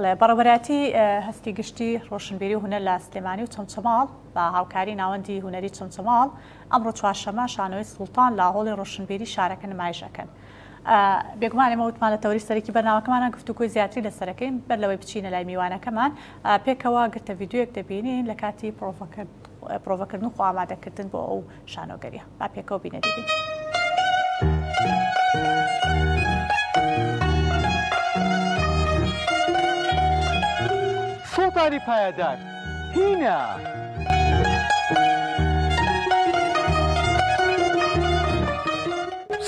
بەڵێ بەڕوبەتی هەستی گشتی ڕۆشنبیری هوەر لە سلێمانی و چمچەماڵ بە هاوکاری ناوەندی هوەری چمچەماڵ ئەمڕۆ چوارشەمە شانۆی سوڵتان لا هۆڵی ڕۆشنبیری شارەکە نمایشەکەن. بێگومانەمە وتمان لە تەوری سەرکی بەناوەکەمانە گفتوکوی زیاتری لەسەرەکەین بەر لەوەی بچینە لای میوانەکەمان پێکەوە گرتە یددیوەک دەبینین لە کاتی پرۆڤەکردن و خوامادەکردن بۆ ئەو شانۆگەریە با پێکەوە بینەدەبین. ئەخباری پایەدار هینە!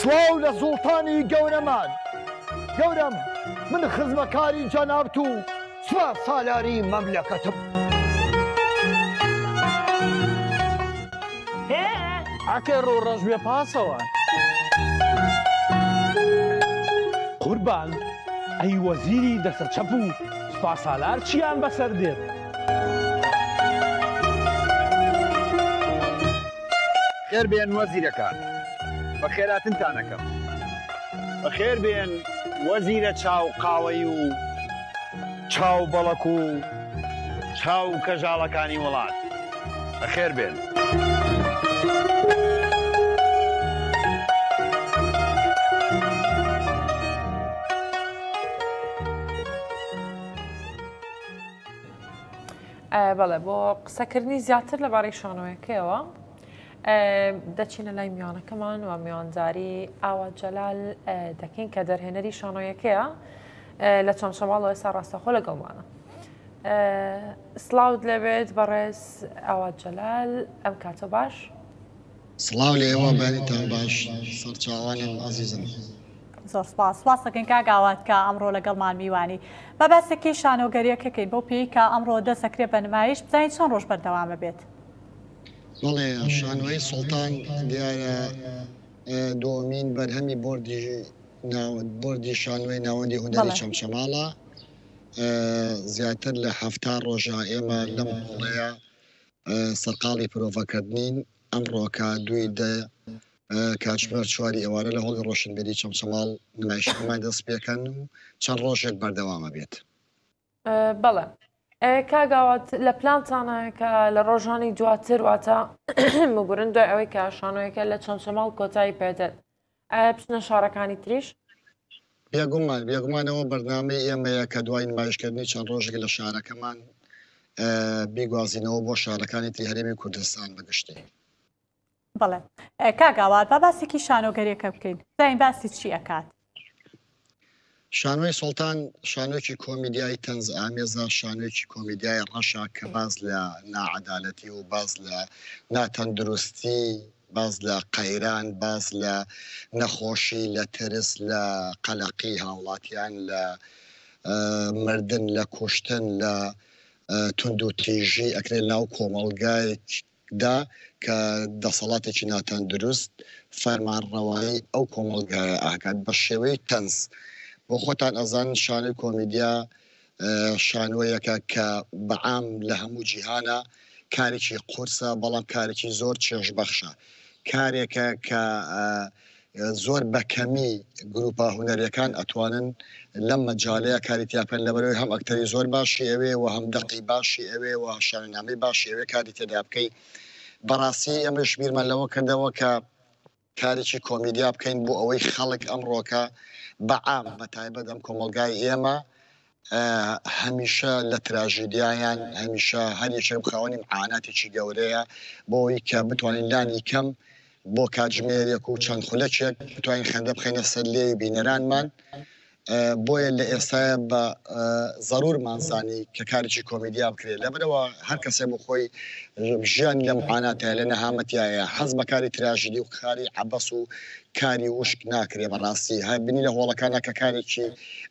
سڵاو لە زوڵتانی گەورەمان گەورم من خزمەکاری جەنابت و سوار سالاری مەملەکەتم ئەکە ڕۆ ڕەژێ پاسەوە قوربان ئەی وەزیری دەسەر چەپوو پاسالار چیان بەسەر دێت. خێر بێن وەزیرەکان بە خێراتنتانەکەم بە خێر بێن وەزیرە چاو قاوەی و چاو بەڵک و چاو کەژاڵەکانی وڵات بە خێر بێن. بەڵێ بۆ قسەکردنی زیاتر لەبارەی شانۆیەکەیەوە دەچینە لای میوانەکەمان و میوانجاری ئاوا جەلال دەکەین کە دەرهێنەری شانۆیەکەیە لە چۆن شەواڵ ئێستا ڕاستەخۆ لەگەڵمانە. سلااوود لەبێت بەڕێز ئاوا جەلال ئەم کاتە باش؟ سلااو لێوە بەریتان باش سەرچاوانیان عزیزم. زۆر سپاس سپاس دەکەن کاگاوات کە ئەمڕۆ لەگەڵمان میوانی بەباسێکی شانۆگەریەکەکەین بۆ پێی کە ئەمڕۆ دەسەکرێ بە نمایش بزانین چۆن ڕۆژ بەردەوامە بێت بڵێ شانۆی سڵتان دیارە دۆمین بەرهەمی بردی بردی شانوی ناوەندی هوەری چەمچەماڵە زیاتر لە هەفتا ڕۆژە ئێمە لەم هەڵەیە سەرقاڵی پرۆڤەکردنین ئەمڕۆکە دوی دە کاتژمێر چواری ئێوارە لە هۆڵی ڕۆشنبیری چەم سەواڵ لایشمان دەست پێکەن و چەند ڕۆژێک بەردەوامە بێت بەڵێ کاگاوات لە پلانتانە کە لە ڕۆژانی دواتر واتە مگورن دوای ئەوەی کە شانۆیەکە لە چەند شەماڵ کۆتایی پێدەێت بچنە شارەکانی تریش بێگومان بێگومانەوە بەرنامی ئێمەیە کە دوای باشکردنی چەند ڕۆژێک لە شارەکەمان بیگوازینەوە بۆ شارەکانی تری هەرێمی کوردستان بگشتی. بڵێ کاگاوات با باسێکی شانۆگەریەکە بکەین داین باسی چی ئەکات شانۆی سڵتان شانۆکی کۆمیدیای تەنز ئامێزە شانۆکی کۆمیدیای ڕەشا کە باز لە نعادالەتی و باز لە ناتەندروستی باز لە قەیران باز لە نەخۆشی لە ترس لە قەلەقی هاوڵاتیان لە مردن لە کوشتن لە تونند و تێژی ئەکرێ ناو کۆمەلگایکی دا کە دەسەڵاتێکی ناتان دروست فەرمان ڕەوایی ئەو کۆمەلگایە ئاکات بە شێوەی تەنس بۆ خۆتان ئەزان شانەی کۆمیدیا شانۆیەکە کە بەعام لە هەموو جیهانە کارێکی قرسە بەڵام کارێکی زۆر چێژبەخشە کارێکە کە زۆر بەکەمی گروپا هوەرەکان ئەتوانن لەم مەجاالەیە کاریتیاپەن لەبەرەوەی هەم ئەکتەری زۆر باشی ئەوێ و هەم دقی باشی ئەوێ و شانامەی باشی ئەوێ کاری تێدا بکەی بەڕاستی ئەمەش بیرمە لەوە کردەوە کە کارێکی کۆمیدیا بکەین بۆ ئەوەی خەڵک ئەمڕۆکە بەعام بە تایبەت ئەم کۆمەلگای ئێمە هەمیشە لە تراژیدیایان هەمیشە هەریشە خاوەنی معاناتێکی گەورەیە بۆی کە بتوانین لانی کەم، بۆ کاتژمێرێک و چەند خولەکێک توانین خەندە بخینە سەر لێ بینەرانمان بۆیە لە ئێستا بە ضرور مانزانی کە کارێکی کۆمیدیا بکرێت لە برەوە هەر کەسێ بخۆی ژیان لەم حاناتە لە نەهامەتیایە حەز بەکاری تراژدی و کاری عبەس و کاری وشک ناکرێ بەڕاستی هەبنی لە هۆڵەکانە کە کارێکی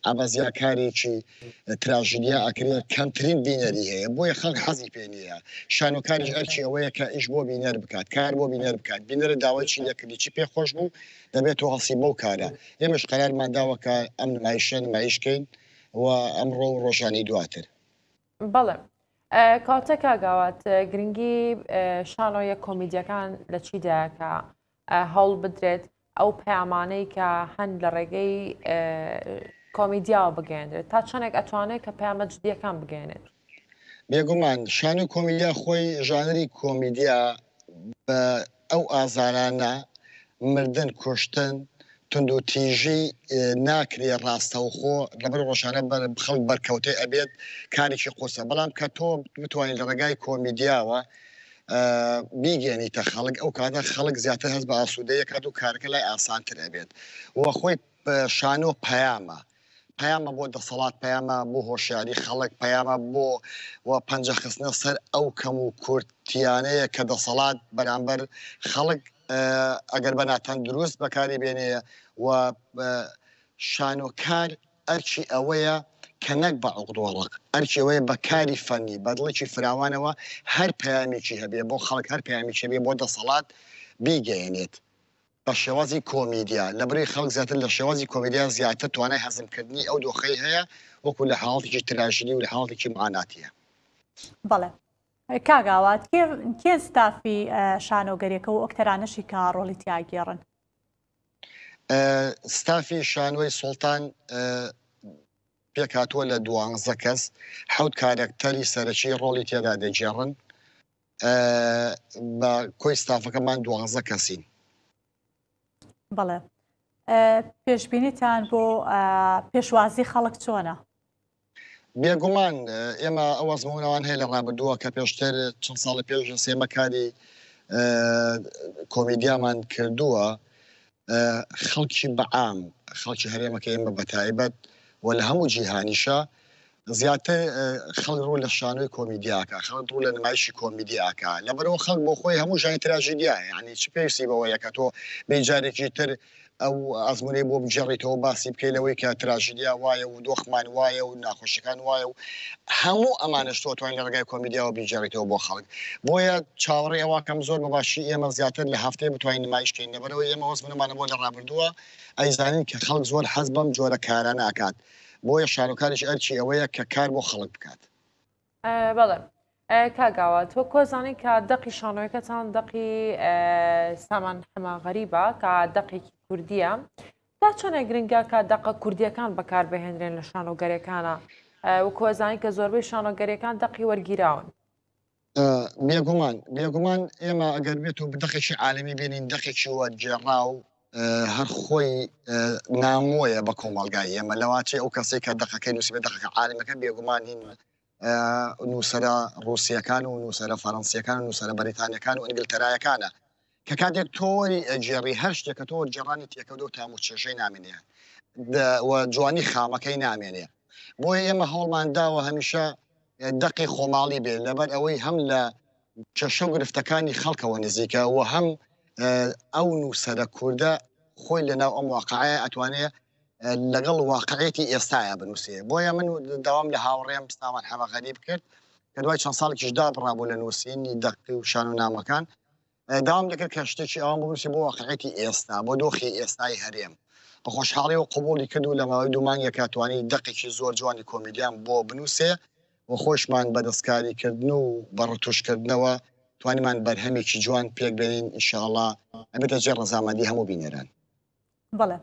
ئابەزیا کارێکی تراژدیا ئەکرێت کەمترین بینەری هەیە بۆیە خەڵ حەزی پێنیە شانۆکاریش ئەرچی ئەوەیە کە ئیش بۆ بینەر بکات کار بۆ بینەر بکات بینەرە داوایکی لەکردیی پێ خۆش بوو دەبێت تۆ هەسی بەو کارە ئێمەش قەرارمانداوەکە ئەم نمایشێن مایشکەین و ئەمڕۆ ڕۆژانی دواتر. بەڵێ کاتێکا گاوات گرنگی شانۆیە کۆمیدیەکان لە چی دایکە هەڵ بدرێت ئەو پەیامانەی کە هەند لە ڕێگەی کۆمیدیاوە بگەێنرێت تا چەندێک ئەتوانێت کە پامە جدیەکان بگەێنێت بێگومان شان و کۆمیدیا خۆی ژانری کۆمیدیا بە ئەو ئازارانە مردن کوشتن تند و تیژی ناکرێ ڕاستەوخۆ لەبەر ڕۆژانە خەڵک بەرکەوتەی ئەبێت کارێکی قۆسە بەڵام کە تۆ بتوانین لە ڕێگای کۆمیدیاوە بیگەێنیتە خەڵک ئەو کاتە خەڵک زیاتر هەست بە ئاسوودەیە کات و کارکە لای ئاسانتر ئەبێت وە خۆی شانۆ پەیامە. پامە بۆ دەسەڵات پامە بۆ هۆشیاری خەڵک پامە بۆ و پنجخستنە سەر ئەو کەم و کورتیانەیە کە دەسەڵات بەرامبەر خەڵک ئەگەر بە ناتەندروست بەکاری بێنەیە و شانۆکار ئەرچی ئەوەیە کە نەک بە عقدۆڵق ئەرچەوەی بەکاری فەنی بەدڵێکی فراوانەوە هەر پامێکی هەبێ بۆ خەڵک هەر پامێکی هەبێ بۆ دەسەڵات بیگەێنێت. بە شێوازی کۆمیدیا لەبری خەڵک زیاتر لە شێوازی کۆمیدیا زیاتر توانای هەزمکردنی ئەو دۆخی هەیە وەکو لە حڵاتێکی تراژنی و لە حڵاتێکی معاناتیە. بەڵێ. کاگاوات کێ ستافی شانۆگەریەکە و ئۆکتەرانەشی کا ڕۆڵی تیاگێڕن ستافی شانۆی سڵتان پێکاتوە لە دوانزە کەس حوت کارێکتەری سەرەکی ڕۆڵی تێدا دەجێڕن بە کۆی ستافەکەمان دوانزە کەسین بڵێ پێشببینیتان بۆ پێشوازی خەڵک چۆنە بێگومان ئێمە ئەوە زمونەوان هەیە لە ڕابدووە کە پێشتر چ ساڵی پێش سێمەکاری کۆمیدیامان کردووە خەڵکی بەعام خەڵکی هەرێمەکە ئێمە بەتایبەت و لە هەموو جیهانیشە زیاتر خەڵ ڕوو لە شانۆی کۆمیدیاکە خەڵ ڕوو لە نمایشی کۆمیدیاکە لەبەرەوە خەڵ بۆ خۆی هەموو ژانی تراژیدیە ینی چ پێویستی بەوە یەکە تۆ بێجارێکی تر ئەو ئازمونەی بۆ بجێڕیتەوە باسی بکەیلەوەی کە تراژیدیا وایە و دۆخمان وایە و ناخۆشەکان وایە و هەموو ئەمانشتۆ توان لە ڕگای کۆمیدیاوە بجێڕیتەوە بۆ خەڵک بۆیە چاوەڕێ ئەوواکەم زۆر بەباشی ئێمە زیاتر لە هەفتەیە بتوانین نمایشکەین لەبەرەوە ئێمە وەزمنەمانە بۆ لە ڕابردووە ئەیزانین کە خەڵک زۆر حەز بەم جۆرە کارە ناکات. بۆیە شارەکانش ئەرچی ئەوەیە کە کار بۆ خەڵک بکات بەڵێ کاگاوە تۆ کۆزانانی کە دەقی شانۆیەکە چند دەقی سامان هەما غەریبە کە دەقێکی کوردیە تا چۆنە گرنگە کە دەقە کوردیەکان بەکار بهێنرێن لە شانۆگەرەکانە و کۆزانانی کە زۆربەی شانۆگەرەکان دەقی وەرگیراون بێگومان بێگومان ئێمە ئەگەر بێت و بدەخێکی عالمی بینین دەخێکی وەرجێڕا و هەر خۆی نامۆیە بە کۆمەلگای ئێمە لەواچی ئەو کەسێک کە دقەکەی نووسبێت دقەکە عالمەکە بێگومان هین نووسرە رووسیەکان و نووسرە فەەنسیەکان و نووسرە بەریتانەکان و ئەنگلتەرایەکانە کە کاتێک تۆری ئەجێڕی هەشتێکە تۆ جێڕانی تێکەوت و تام و چێژەی نامێنێ جوانی خامەکەی نامێنێ بۆ ئێمە هەڵمانداوە هەمیشە دقی خۆماڵی بێ لەبەر ئەوەی هەم لە چەشە و گرفتەکانی خەڵکەوە نزیکە و هەم ئەو نووسرە کووردە خۆی لەناو ئەم واقعە ئەتوانێت لەگەڵ واقعەتی ئێستاە بنووسێ بۆیە من داوام لە هاوڕێم ستامان حەمەغەری بکرد کە دوای چەند ساڵێکیشدا بڕابوو لە نووسینی دەقی و شان و نامەکان داوام دەکرد کە شتێکی ئەوان بنووسی بۆ واقعەتی ئێستا بۆ دۆخی ئێستای هەرێم بە خۆشحاڵی و قوبولی کرد و لە ماوەی دومانگە کاتوانی دقێکی زۆر جوانی کۆمیلیان بۆ بنووسێ و خۆشمان بەدەستکاریکردن و بەڕتوشکردنەوە توانیمان بەرهەمێکی جوان پێک بێنین ئینشاءله ئەمێتە جێ ڕزامەدی هەموو بینێران بڵێ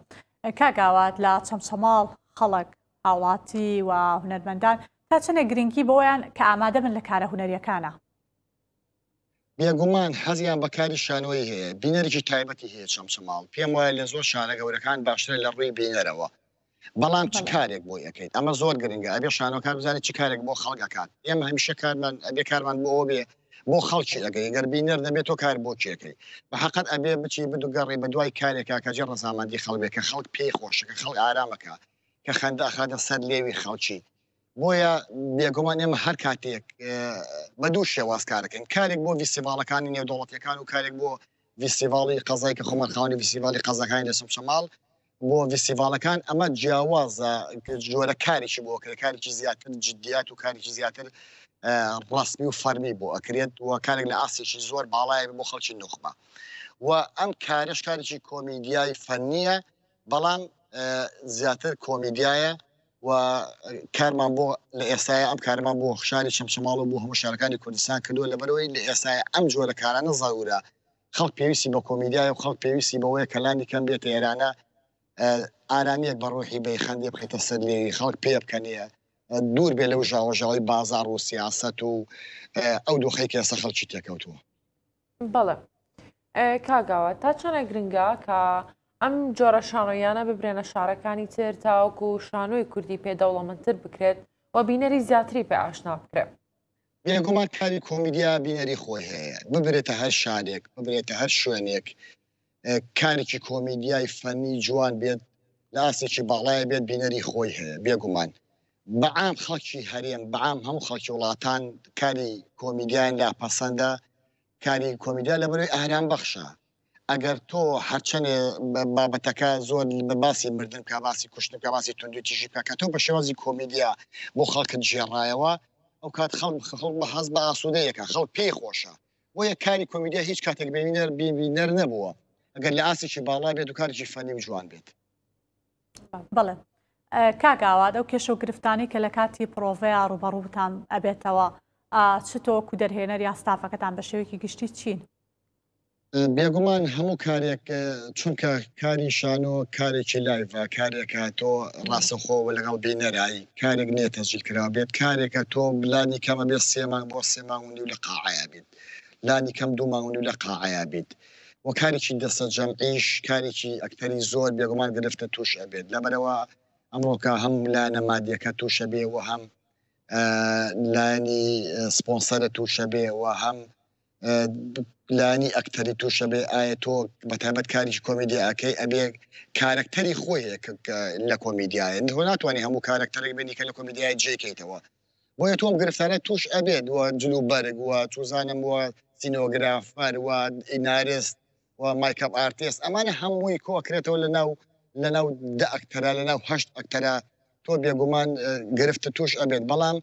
کاگاوات لە چەمچەماڵ خەڵک هاوڵاتی و هوەرمەندان تا چنە گرنگی بۆیان کە ئامادە بن لە کارە هوەریەکانە بێگومان حەزیان بەکاری شانەوەی هەیە بینەرێکی تایبەتی هەیە چەمچەماڵ پێم وایە لە زۆر شانە گەورەکان باشترە لە ڕووی بینەرەوە بەڵام چ کارێک بۆ یەکەیت ئەمە زۆر گرنگە ئەبێ شانۆکار بزانێت چی کارێک بۆ خەڵگەکان ئێمە هەمیشە کارمان ئەبێ کارمان بۆ بێ بۆ خەڵکی دەگەی گەربینەر دەبێت تۆ کار بۆ کێەکەی بە حقت ئەبێ بچی بدوگەڕی بە دوای کارێکا کەجێ ڕزامەندی خەڵبێکە خەڵک پێی خۆشەکە خەڵ ئارامەکە کە خەندە خادە سەر لێوی خەڵکی بۆیە بێگومان ئێمە هەر کاتێک بە دوو شێواز کارەکەن کارێک بۆ ویسیڤالەکانی نێودوڵەتەکان و کارێک بۆ ویسیڤاڵی قەزای کە خۆمەرخانی ویسیڤالی قەزەکانی لەسم شەماڵ بۆ ویسیڤالەکان ئەمە جیاوازە جۆرە کاریشی بۆ کارێکی زیاتر جدیات و کارێکی زیاتر ڕاستنی و فەرمی بۆ ئەکرێت وە کارێک لە ئاسێکی زۆر باڵایە بۆ خەڵکی نخبە و ئەم کارش کارێکی کۆمیدیای فەنیە بەڵام زیاتر کۆمیدیایە و کارمان بۆ لە ئێستاای ئەم کارمان بۆ خشاری شەمشماڵ و بۆ هەموو شارەکانی کوردستان کردووە لە بەرەوەی لە ئێستاای ئەم جۆرە کارانە زەورە خەڵ پێویستی بە کۆمیدیای و خەڵ پێویستی بەوەی کەلانی کەم بێت ئێرانە ئارامیەک بەڕۆحی بەی خەندی بخیتە سەر لێری خەڵک پێ بکەنە دوور بێ لەو ژاوەژاوی بازار و سیاست و ئەو دۆخەیەکی لەسەر خەڵکی تێکەوتووە بەڵێ کاگاوە تا چەنە گرنگە کە ئەم جۆرە شانۆیانە ببرێنە شارەکانی تر تاوەکو و شانۆی کوردی پێدەوڵەمەندتر بکرێت و بینەری زیاتری پێ ئاشنا بکرێت گومان کاری کۆمیدیا بینەری خۆی هەیە ببرێتە هەر شارێک ببرێتە هەر شوێنێک کارێکی کۆمیدیای فەنی جوان بێت لاسێکی باڵایە بێت بینەری خۆی هەیە بێگومان. بەعام خەڵکی هەرێن بەعام هەموو خەڵکی وڵاتان کاری کۆمیدیان لا پەسەندە کاری کۆمیدیا لە بەروی ئاران بەخشە ئەگەر تۆ هەرچەنێ بابەتەکە زۆر بەباسی بردن کا باسی کوشتن کا باسی تونندی تیژی پێکە تۆ بە شێوازی کۆمیدیا بۆ خەڵکت ژێڕایەوە ئەو کات خەڵ خەڵ بە حەز بە ئاسوودەیەەکە خەڵ پێی خۆشە بۆ یە کاری کۆمیدیا هیچ کاتێک بینەر بینەر نەبووە ئەگەر لە ئاسێکی باڵا بێت و کارێکی فەنیم جوان بێت بڵێ کاگاوادە و کێشە و گرفتانی کە لە کاتی پرۆڤەیە ڕوبەڕووتان ئەبێتەوە چ تۆکو دەرهێنەر یا ستافەکەتان بە شێوەیەکی گشتی چین بێگومان هەموو کارێک چونکە کاری شانۆ کارێکی لایڤە کارێکە تۆ ڕاستەخۆوە لەگەڵ بینەرایی کارێک نیە تەجیل کرا بێت کارێکە تۆ بلانی کەمە بێت سێمان بۆ سێماونی و لە قاعیا بیت لانی کەم دوو ماونی و لە قاعیا بیت. و کارێکی دەستە جەمعیش کارێکی ئەکتەری زۆر بێگومان گرفتە توش ئەبێت لەبەرەوە ئەمڕۆکە هەموو لاەنە مادیەکە تووشە بێ و هەم لانی سپۆنسەرە تووشە بێ و هەم لانی ئەکتەری تووشە بێ ئایا تۆ بەتابەت کاریش کۆمیدیاکەی ئەبێ کارکتەری خۆی لە کۆمیدیایە تۆ ناتوانانی هەموو کارکتەرێک بینیکە لە کۆمیدیای جێکیتەوە بۆیە تۆم گرفتارە توش ئەبێ دووە جلو بەرگ وە توزانم وە سینۆگرافەر وە ئینارست و مایکپ ئارتست ئەمانە هەمووی کۆکرێتەوە لە ناو لە ناو ده ئەکتەرا لە ناو هەشت ئەکتەرا تۆ بێگومان گرفتە توش ئەبێت بەڵام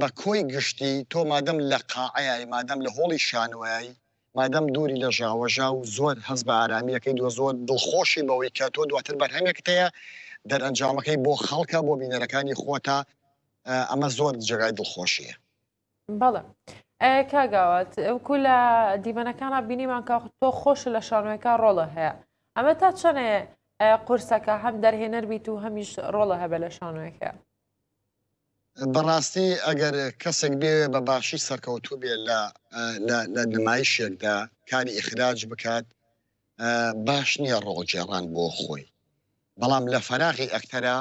بە کۆی گشتی تۆ مادەم لە قاعایی مادەم لە هۆڵی شانوایی مادەم دووری لە ژاوەژا و زۆر هەز بە ئارامیەکەی دو زۆر دڵخۆشی بەوەی کە تۆ دواتر بەرهەمێکتەیە دەرەنجامەکەی بۆ خەڵکە بۆ بینەرەکانی خۆتا ئەمە زۆر جگای دڵخۆشیە بەڵێ کاگاوت ئەو کو لە دیمەنەکانە بینیمان کا تۆ خۆش لە شانوێکە ڕۆڵە هەیە ئەمە تا چەنێ قرسەکە هەم دەرهێنەر بیت و هەمیش ڕۆڵە هەبە لە شانوەکە. بەڕاستی ئەگەر کەسێک بێوێ بە باشی سەرکەوتو بێ لە نمایشێکدا کاری ئیخراج بکات باش نییە ڕۆڵجێڕان بۆ خۆی. بەڵام لە فەراغی ئەکتەرا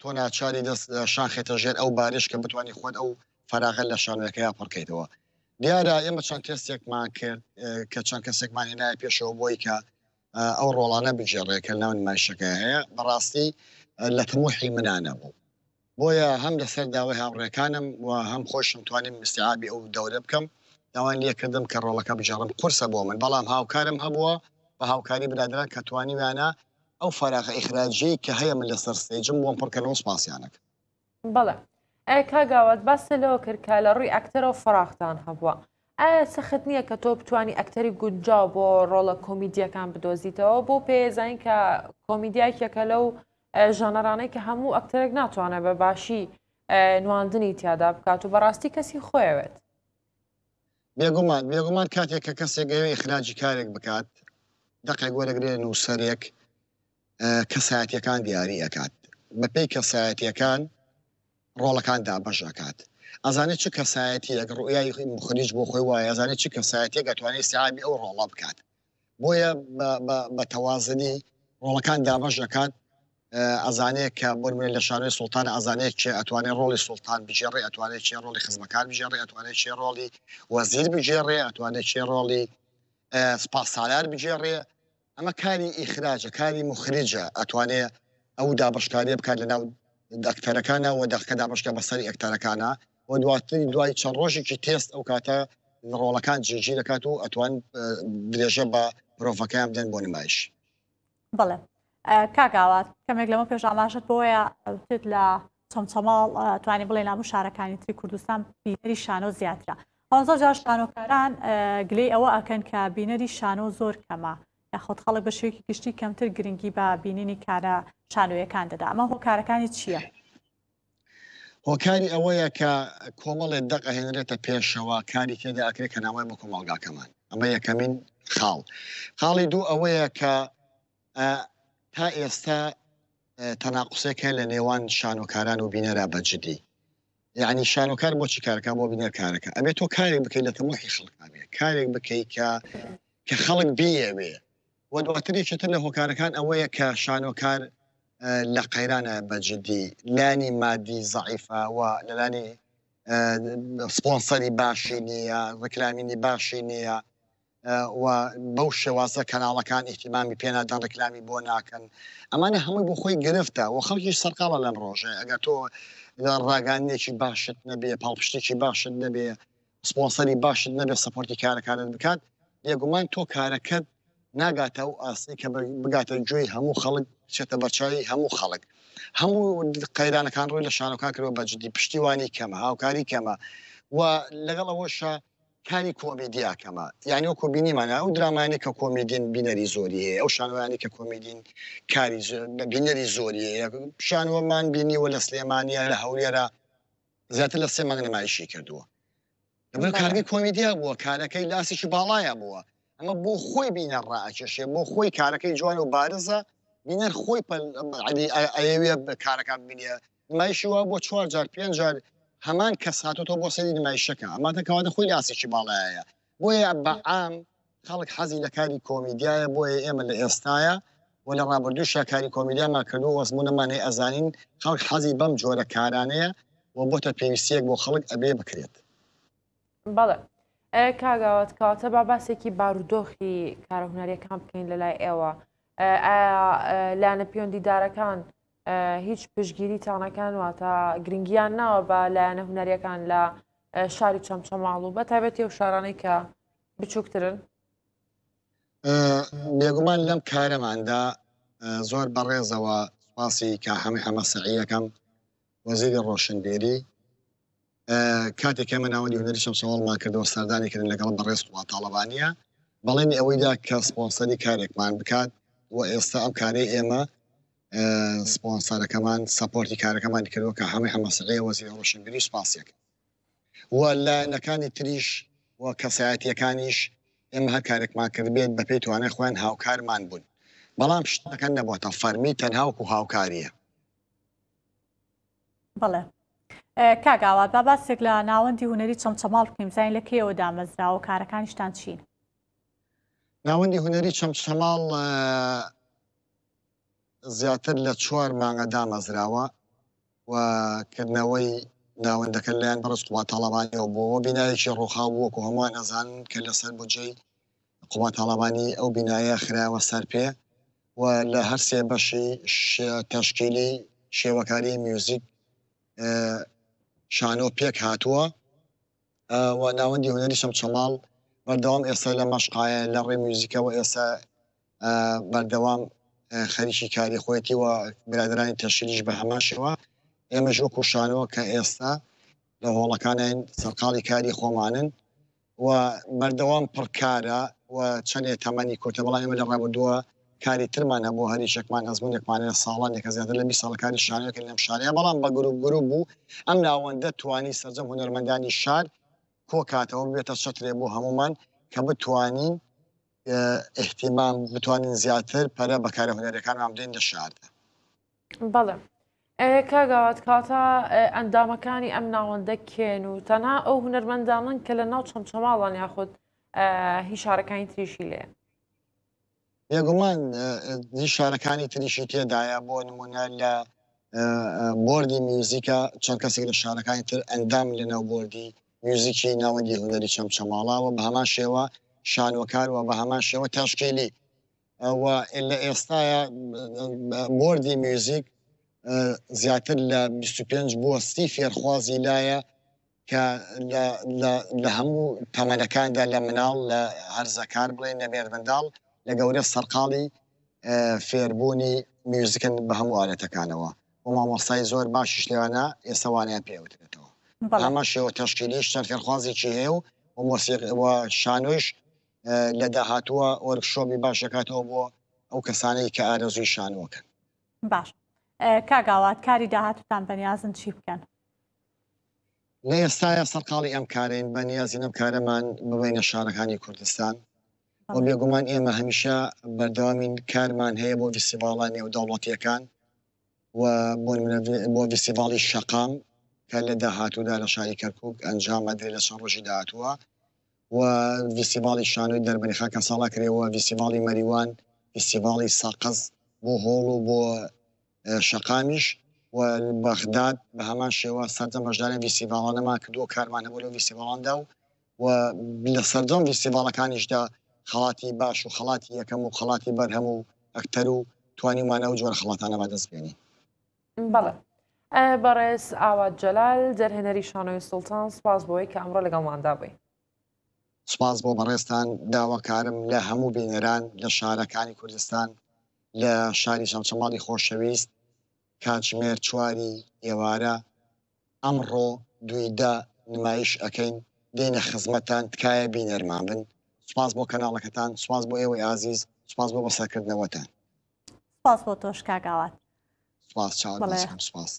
تۆ ناچاری دەست شانخێتە ژێر ئەو بارش کە بتوانانی خۆت ئەو فراغە لە شانوەکەی پڕکەیتەوە. دیارە ئێمە چەند کەسێکمان کرد کە چەند کەسێکمانی نایە پێشەوە بۆی کە ئەو ڕۆڵانە بژێڕێ کە ناو نمایشەکە هەیە بەڕاستی لە تموحی منانە بوو بۆیە هەم لەسەر داوای هاوڕێکانم و هەم خۆشم توانیم مستعابی ئەو دەورە بکەم داوان لەکردم کە ڕۆڵەکە بژێڕم قرسە بۆ من بەڵام هاوکارم هەبووە بە هاوکاری برادران کە توانی وانە ئەو فراغ ئیخراجی کە هەیە من لەسەر سێجم بۆم پڕکەەوە سپاسیانەکە بەڵێ ئەکاگاوت بەسەلەوە کردکە لە ڕووی ئەکتەر و فراختان هەبووە. ئایا سەخت نییە کە تۆ بتانی ئەکتەری گونجا بۆ ڕۆڵە کۆمیدیەکان بدۆزیتەوە بۆ پێزانین کە کۆمیدیایکێکە لەو ژەنەرانەی کە هەموو ئەکتەرێک ناتوانێت بە باشی نواندنی تیادا بکات و بەڕاستی کەسی خۆیەوێت بێگومان بێگومان کاتێک کە کەسێکگەوێ ئخراجی کارێک بکات دقیق وەرەگرێن و سەرێک کەسایەتەکان دیاری ئەکات بەپی کەسایەتەکان ڕۆڵەکان دابەژەکات ئەزانێت چ کەسایەتی لەگە ڕویای مخریج بۆ خۆی وایە ئەزانێت چ کەسایەتێک ئەتوانێت سیابی ئەو ڕۆڵە بکات بۆیە بە تەوازنی ڕۆڵەکان دابەش دەکات ئەزانەیە کە بۆمێن لە شارەی سلتان ئەزانێت چێ ئەتوانێت ڕۆلی سلتان بژێڕێ ئەتوانێت چێ ڕۆلی خزمەکان بژێڕێ ئەتوانێت چێ ڕۆلی وەزیر بژێڕێ ئەتوانێت چێ ڕۆلی سپاسالار بژێڕێ ئەمە کاری ئیخراجە کاری مخریجە ئەتوانێت ئەو دابشکاری بکات لە ناو دەکتەرەکانە و دەخکە دابشکە بەسەری ئەکتەرەکانە بۆ دواتنی دوای چەند ڕۆژێکی تست ئەو کاتە ڕۆڵەکان جێجی دەکات و ئەتوان درێژە بە پرۆفەکەیان بدەن بۆ نمایش بڵێ کاگاوات کەمێک لەمە پێش ئاماژت بۆیە ئەوتت لە چۆمچەماڵ توانانی بڵێن لامو شارەکانی تری کوردستان بینەری شانۆ زیاترا زۆر جار شانۆکاران گلەی ئەوە ئەکەن کە بینەری شانۆ زۆر کەمە یاخۆت خەڵک بە شوێکی گشتی کەمتر گرنگی بە بینینی کارە شانۆیەکان دەدا ئەمە هۆکارەکانی چییە؟ هۆکاری ئەوەیە کە کۆمەڵێک دەقهێنرێتە پێشەوە کاری تێدا ئەکرێت کە ناوای بە کۆمەڵگاکەمان ئەمە یەکەمین خاڵ خاڵی دوو ئەوەیە کە تا ئێستا تەناقوسێکە لە نێوان شانۆکاران و بینەرا بەجددی یعنی شانۆکار بۆ چی کارەکە بۆ بینەرکارەکە ئەبێت تۆ کارێک بکەیت لە تەمەحی خڵکانێ کارێک بکەیت کە کە خەڵک بیەوێ وەدواتریێکێتە لە هۆکارەکان ئەوەیە کە شانۆکار لە قەیرانە بەجددی لانی مادی زعیفاوە لەلانی سپۆنسەری باشی نییە ڕکلامینی باشی نییە بەو شێوازە کەناڵەکان احتیمامی پێنادان ڕکلامی بۆ ناکەن ئەمانە هەمووی بۆ خۆی گرفتە و خەڵکی سەرقاڵە لەم ڕۆژێ ئەگە تۆ ڕاگانێکی باشت نەبێ پاڵپشتێکی باشت نەبێ سپۆنسەری باشت نەبێ سپۆرتی کارەکانت بکات یەگومان تۆ کارەکەت ناگاتە ئەو ئاسی کە بگاتە گوێی هەموو خەڵک چێتە بەچوی هەموو خەڵک هەموو قەیرانەکان ڕووی لە شانەکان کردەوە بەجددی پشتیوانی کەمە هاوکاری کەمە و لەگەڵ ئەوەشە کاری کۆمیدیاکەمە یعنی ئەو کۆبینیمانە ئەو درامانی کە کۆمیدین بینەری زۆری هەیە ئەو شانوانی کە کۆمیدین کاری بینەری زۆری شانوەمان بینیوە لە سلێمانە لە هەولێرە زیاتر لە سێمان نمایشی کردووە. کارگەی کۆمیدیا بووە کارەکەی لاسیشی باڵایە بووە ئەمە بۆ خۆی بینە ڕائکێشێ بۆ خۆی کارەکەی جوان و بارزە بینەر خۆی ئەوێ کارەکان بینە مایشیوا بۆ چوار جار پێنج جار هەمان کەس هاتۆ بۆ سەری نمایشەکە ئەماتەکەواتە خۆی یاسێکی باڵایە بۆیە بەعام خەڵک حەزی لە کاری کۆمیدیایە بۆیە ئێمە لە ئێستاە و لە ڕابردوو شاکاری کۆمیدیا ماکردو وەزمونەمانەی ئەزانین خەڵک حەزی بەم جۆرە کارانەیە و بۆتە پێویستیەک بۆ خەڵک ئەبێ بکرێت. بەڵێ. کاگاوت کاتە با باسێکی بارودۆخی کارەهونەریەکان بکەین لە لای ئێوە لاەنە پەیوەندیدارەکان هیچ پشگیری تاانەکان واتە گرنگیان ناوە بە لایەنە هوەرەکان لە شاری چەمچەماڵ و بە تابێت و شارانەی کە بچووکترن نێگومان لەم کارەماندا زۆر بەڕێزەوە سپاسی کە هەمی ئەمە سەعیەکەم وەزیری ڕۆشنبیری کاتێکە منناوەنی هوەرشم سەڵمان کردەوە سەردانی کردن لەگەڵ بەڕێز وتاالبانە بەڵێنی ئەوەیدا کە سپۆنسەری کارێکمان بکات و ئێستا ئەم کارەی ئێمە سپۆنسەرەکەمان سپۆرتی کارەکەمان کردەوە کە هەمووی هەمەسەقەیە وەزی ڕۆشنگری سپاسێک وە لایەنەکانی تریش وە کەسایەتیەکانیش ئێمە هە کارێکمان کرد بێت بە پێی توانێت خوێن هاوکارمان بوون بەڵام شتەکان نەبووە فەرمی تەنهاوکو هاوکاریە بەڵێ کاگاوا با باسێک لە ناوەندی هوەری چەمچەماڵ بکەیم زین لە کێوە دامەزرا و کارەکانیشتان چین ناوەندی هوەری چەمچەماڵ زیاتر لە چوار مانگە دامەزراوە وکردنەوەی ناوەندەکە لایەن بەڕست قوات تاالبانیەوە بۆەوە بینایەکی ڕۆخا وەکو هەمووان ئەزان کە لەسەر بجێی قوات تاالبانی ئەو بینایە خراوە سەر پێ و لە هەرسێ بەشی تشکیلی شێوەکاری میوزیک شانۆ پێک هاتووە و ناوەندی هوەری شەم چماڵ بەردەوام ئێستا لە مەشقاە لە ڕێ موزیکەوە ئێستا بەردەوام خەریکی کاری خۆەتی و برادرانی تەشریش بە هەماشەوە ئێمەش وەکو شانەوە کە ئێستا لە هۆڵەکانین سەرقاڵی کاری خۆمانن و بەردەوام پڕکارە و چەندێ تەمەنی کۆتە بەڵام ئمە لە ڕێبدووە کاری ترمان هەبوو هەری شکمان هەزمونێکمانە ساڵانێکە زیاتر لە می ساڵکاری شارەکە لەم شارەیە بەڵام بە گرروپ گرروپ بوو ئەم ناوەندە توانی سەررجەم هوەرمەندانی شار کۆکاتەوە بێتە شترێ بۆ هەمومان کە بتوانین احتیمان بتوانین زیاتر پەرە بەکارە هوەرەکان ئامدەین لە شاردا بەڵێ کاگاوات کاتە ئەندامەکانی ئەم ناوەندە کێن و تەنها ئەو هوەرمەندانن کە لە ناو چەمچەماڵان یاخود هی شارەکانی تریشی لێن یەگوڵان شارەکانی تریشی تێدایە بۆ نمونە لە بردی میوزیکە چەند کەسێک لە شارەکانی تر ئەندام لەناو بردی میوزیکی ناوەندی هوەری چەم چەماڵاوە بە هەمان شێوە شانوەکارەوە بە هەمان شێوە تاشکیلی لە ئێستاە بردی میوزیک زیاتر لە 25 بووە سی فێرخوازی لایە کە لە هەموو تەمەەکاندا لە مناڵ لە هەرزەکار بڵێن لە بێردەنداڵ لە گەورە سەرقاڵی فێربوونی میرزکن بە هەموو ئالەتەکانەوە و مامۆستای زۆر باشیش لێوانە ئێسەوانە پێوتێتەوە ئەمە شێوە تەشکیلی شەرخوازیی هەیە و مۆسیقەوە شانۆش لە داهاتووە وەرکشۆبی باشەکاتەوە بۆ ئەو کەسانەی کە ئارەزوی شانەوەکەن باش کاگاوات کاری داهاتتان بەنیازن چی بکەن لە ئێستاە سەرقاڵی ئەم کارین بەنیازی ئەم کارەمان ببینە شارەکانی کوردستان و بێگومان ئێمە هەمیشە بەردامین کارمان هەیە بۆ فستیڤالە نێوداڵەتیەکان و بۆ فستیڤالی شەقام کە لە داهاتوودا لە شاری کەرکک ئەنجام ئەدرێ لە چەند ڕۆژی داهاتووە و فستیڤالی شانوی دەربنیخا کە ساڵا کرێەوە فستیڤالی مەریوان فستیڤالی ساقز بۆ هۆڵ و بۆ شەقامیش و بەخداد بە هەمان شێوە سەردەم بەشدارە فستیڤالانەما کردو کارمان هەبوو لە فستیڤالاندا و لە سەردەم فستیڤالەکانیشدا خڵاتی باش و خڵاتی یەکەم و خڵاتی بەرهەم و ئەکتەر و توانیمانە و جۆر خڵاتانە بە دەست بێنی بەڵێ بەڕێز ئاوات جەلال جەرهێنەری شانۆی سڵتان سپاس بۆی کە ئەمڕۆ لەگەڵماندا بووی سپاس بۆ بەڕێستان داواکارم لە هەموو بینەران لە شارەکانی کوردستان لە شاری شەمچەماڵی خۆشەویست کاتژمێر چواری ئێوارە ئەمڕۆ دویدا نمایش ئەەکەین دێنە خزمەتان تکایە بینەرمان بن سپاس بۆ کەناڵەکەتان سواز بۆ ئێوەی ئازیز سپاس بۆ بەسەکردنەوەتان سپاس بۆ تۆشکاگاوات سپاس چا سپاس.